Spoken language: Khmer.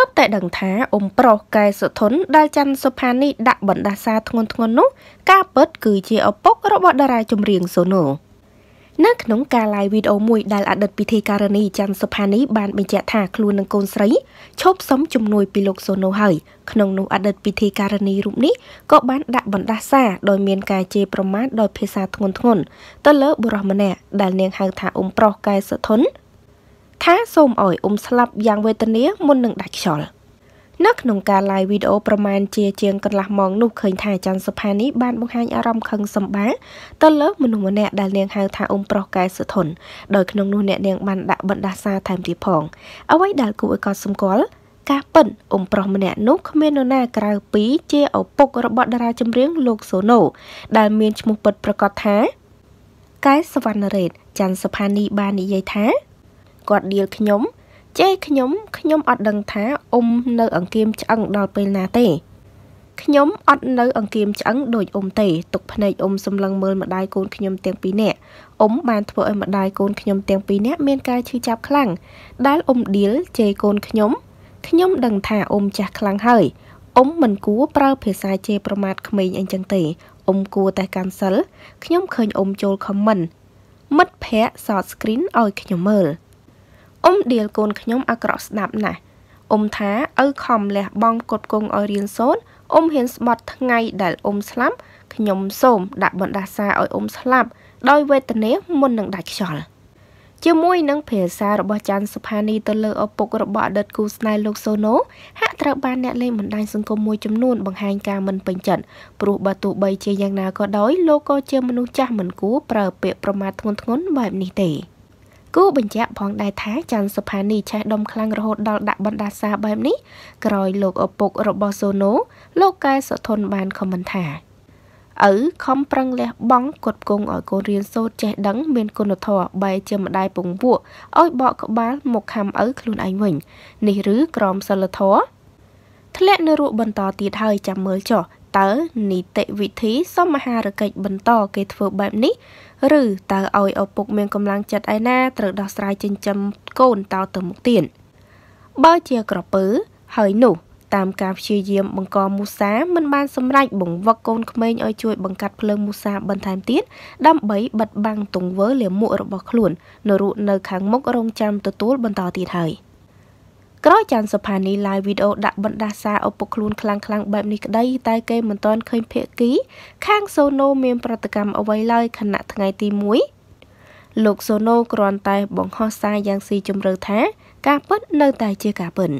តើបតែដឹងថាអ៊ំប្រុសកែសុធុនដែលច័ន្ទសុផានីដាក់បណ្ដាសាធ្ងន់ធ្ងរនោះ ការពិតគឺជាឪពុករបស់ តារាចម្រៀងសូណូនៅក្នុងការ live វីដេអូមួយដែលអតីតពិធីការនីច័ន្ទសុផានី បានបញ្ជាក់ថាខ្លួននឹងកូនស្រីឈប់សុំជំនួយ ពីលោកសូណូហើយក្នុងនោះអតីតពិធីការនីរូបនេះក៏បានដាក់បណ្ដាសាដោយមានការជេរប្រមាថដោយភាសាធ្ងន់ធ្ងរទៅលើបុរសម្នាក់ដែលនាងហៅថាអ៊ុំប្រុសកែសុធុនថាសូមឲ្យអ៊ំស្លាប់យ៉ាងវេទនាមុននឹងដាច់ខ្យល់នៅក្នុងការឡាយវីដេអូប្រមាណជាជាងកន្លះម៉ោងនោះឃើញថាច័ន្ទសុផានីបានបង្ហាញអារម្មណ៍ខឹងសម្បា ទៅលើមនុស្សម្នាក់ដែលនាងហៅថាអ៊ំប្រុសកែសុធនដោយក្នុងនោះអ្នកនាងបានដាក់បណ្ដាសាថែមទៀតផង អ្វីដែលគួរឲ្យកត់សម្គាល់ការប៉ិនអ៊ំប្រុសម្នាក់នោះគ្មាននរណាក្រៅពីជាឪពុករបស់តារាចម្រៀងលោកសូណូដែលមានឈ្មោះពិតប្រាកដថាកែសវណ្ណរ៉េតច័ន្ទសុផានីបាននិយាយថាគាត់ដៀលខ្ញុំចេះខ្ញុំខ្ញុំអត់ដឹងថាអ៊ំនៅ អង្គាមឆ្អឹងដល់ពេលណាទេខ្ញុំអត់នៅអង្គាមឆ្អឹងដោយអ៊ំទេទុកភ្នែកអ៊ំសម្លឹងមើលម្ដាយកូនខ្ញុំទាំងពីរនាក់អ៊ំបានធ្វើឲ្យម្ដាយកូនខ្ញុំទាំងពីរនាក់មានការឈឺចាប់ខ្លាំងដែលអ៊ំឌីលជេរកូនខ្ញុំខ្ញុំ ដឹងថាអ៊ំចាស់ខ្លាំងហើយអ៊ំមិនគួរប្រើភាសាជេរប្រមាថក្មេងអីចឹងទេអ៊ំគួរតែកាន់សិលខ្ញុំឃើញអ៊ំចូលខមមិនមិត្តភ័ក្ដិ short screen ឲ្យខ្ញុំមើលអ៊ំដៀលកូនខ្ញុំអាក្រក់ស្ដាប់ណាស់អ៊ំថាឪខំលះបង់គុតគង់ឲ្យរៀនសូត្រអ៊ំហ៊ានស្បត់ថ្ងៃដែលអ៊ំស្លាប់ខ្ញុំសូមដាក់បណ្ដាសាឲ្យអ៊ំស្លាប់ដោយវេទនាមុននឹងដាច់ខ្យល់ជាមួយនឹងភាសារបស់ចាន់សុផានីទៅលើឪពុករបស់អតីតគូស្នេហ៍លោកសូណូហាក់ត្រូវបានអ្នកលេងបណ្ដាញសង្គមមួយចំនួនបង្ហាញការមិនពេញចិត្តព្រោះបើទោះបីជាយ៉ាងណាក៏ដោយលោកក៏ជាមនុស្សចាស់មិនគួរប្រើពាក្យប្រមាថធ្ងន់ធ្ងរបែបនេះទេ។គូបញ្ជាក់ផងដែរថាច័ន្ទសុផានីឆេះដុំខ្លាំងរហូតដល់ដាក់បណ្ដាសាបែបនេះក្រោយលោកឪពុករបស់សូណូលោកកែសុធនបានខមមិនថាឪខំប្រឹងលះបង់គាត់គង់ឲ្យកូនរៀនសូត្រចេះដឹងមានគុណធម៌បែជាម្ដាយពងពួកឲ្យបកក្បាលមកខំឪខ្លួនឯងវិញនេះឬក្រមសិលធម៌ធ្លាក់នៅរូបបន្តទៀតហើយចាំមើលចុះតើនីតិវិធីសមហារកិច្ចបន្តគេធ្វើបែបនេះ ឬតើឲ្យឪពុកមានកម្លាំងចិត្តឯណាត្រូវ ដោះស្រាយចិញ្ចឹមកូនតទៅមុខទៀតបើជាក្រពើហើយនោះ តាមការព្យាយាម បង្កមូសាមិនបានសម្រេចបង្វឹកកូនក្មេងឲ្យជួយបង្កាត់ភ្លើងមូសាបន្ថែមទៀតដើម្បីបិទបាំងទង្វើលាមករបស់ខ្លួននៅរូបនៅខាងមុខរងចាំទទួលបន្តទៀតហើយ។ក្រោយចាន់សុផានីឡាយវីដេអូដាក់បណ្ដាសាឪពុកខ្លួនខ្លាំងខ្លាំងបែបនេះក្តីតែគេមិនទាន់ឃើញភេកីខាងសូណូមាន ប្រតិកម្មអ្វីឡើយខណៈថ្ងៃទី1លោកសូណូគ្រាន់តែបង្ហោះសារយ៉ាងស៊ីជម្រៅថា ការពិតនៅតែជាការពិត